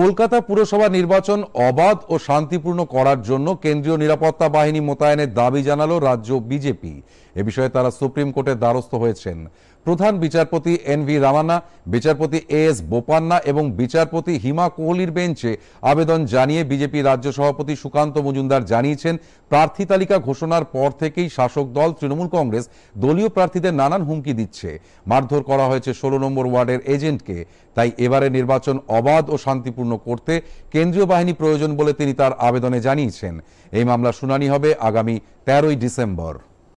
কলকাতা পুরসভা নির্বাচন অবাধ ও শান্তিপূর্ণ করার জন্য কেন্দ্রীয় নিরাপত্তা বাহিনী মোতায়েনের দাবি জানালো রাজ্য বিজেপি এ বিষয়ে তারা সুপ্রিম কোর্টের দ্বারস্থ হয়েছেন প্রধান বিচারপতি এন ভি রামানা বিচারপতি এ এস বোপান্না এবং বিচারপতি হিমা কোহলির বেঞ্চে আবেদন জানিয়ে বিজেপি রাজ্য সভাপতি সুকান্ত মজুমদার জানিয়েছেন প্রার্থী তালিকা ঘোষণার পর থেকেই শাসক দল তৃণমূল কংগ্রেস দলীয় প্রার্থীদের নানান হুমকি দিচ্ছে মারধর করা হয়েছে ষোলো নম্বর ওয়ার্ডের এজেন্টকে তাই এবারে নির্বাচন অবাধ ও শান্তিপূর্ণ করতে কেন্দ্রীয় বাহিনী প্রয়োজন বলে তিনি তার আবেদনে জানিয়েছেন এই মামলা শুনানি হবে আগামী তেরোই ডিসেম্বর